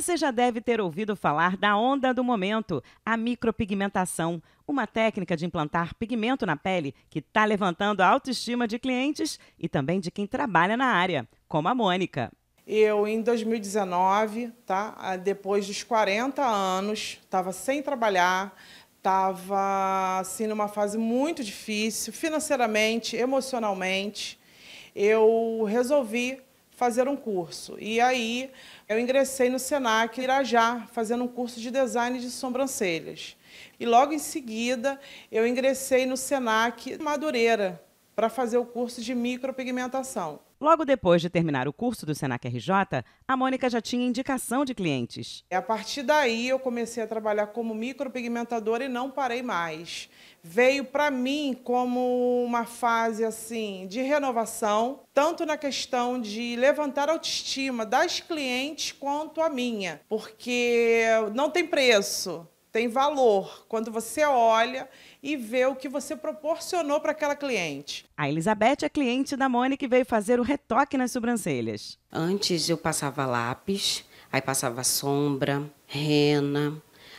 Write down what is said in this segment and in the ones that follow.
Você já deve ter ouvido falar da onda do momento, a micropigmentação, uma técnica de implantar pigmento na pele que está levantando a autoestima de clientes e também de quem trabalha na área, como a Mônica. Eu, em 2019, tá? Ah, depois dos 40 anos, estava sem trabalhar, estava assim, numa fase muito difícil, financeiramente, emocionalmente. Eu resolvi fazer um curso. E aí eu ingressei no Senac Irajá, fazendo um curso de design de sobrancelhas. E logo em seguida eu ingressei no Senac Madureira para fazer o curso de micropigmentação. Logo depois de terminar o curso do Senac RJ, a Mônica já tinha indicação de clientes. A partir daí eu comecei a trabalhar como micropigmentadora e não parei mais. Veio para mim como uma fase assim de renovação, tanto na questão de levantar a autoestima das clientes quanto a minha, porque não tem preço tem valor quando você olha e vê o que você proporcionou para aquela cliente. A Elizabeth é cliente da Mônica e veio fazer o retoque nas sobrancelhas. Antes eu passava lápis, aí passava sombra, rena,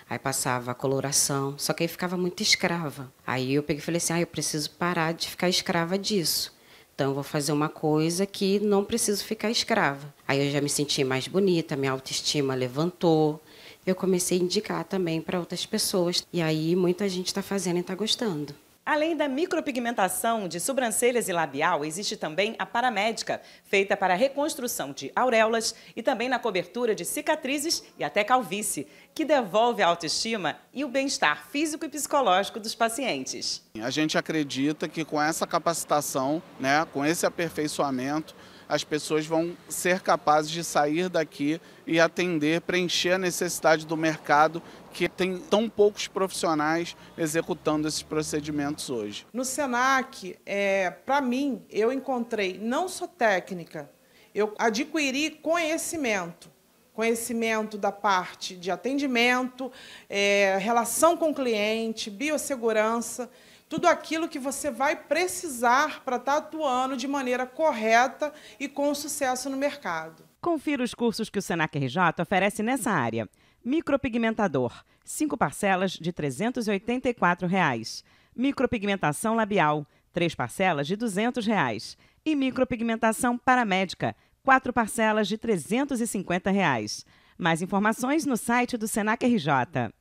aí passava coloração, só que aí ficava muito escrava. Aí eu peguei e falei assim: ah, eu preciso parar de ficar escrava disso. Então, eu vou fazer uma coisa que não preciso ficar escrava. Aí eu já me senti mais bonita, minha autoestima levantou, eu comecei a indicar também para outras pessoas. E aí muita gente está fazendo e está gostando. Além da micropigmentação de sobrancelhas e labial, existe também a paramédica, feita para reconstrução de auréolas e também na cobertura de cicatrizes e até calvície, que devolve a autoestima e o bem-estar físico e psicológico dos pacientes. A gente acredita que com essa capacitação, né, com esse aperfeiçoamento, as pessoas vão ser capazes de sair daqui e atender, preencher a necessidade do mercado que tem tão poucos profissionais executando esses procedimentos hoje. No Senac, é, para mim, eu encontrei não só técnica, eu adquiri conhecimento conhecimento da parte de atendimento, é, relação com o cliente, biossegurança tudo aquilo que você vai precisar para estar tá atuando de maneira correta e com sucesso no mercado. Confira os cursos que o Senac RJ oferece nessa área. Micropigmentador, cinco parcelas de R$ 384. Reais. Micropigmentação labial, três parcelas de R$ 200. Reais. E micropigmentação paramédica, quatro parcelas de R$ 350. Reais. Mais informações no site do Senac RJ.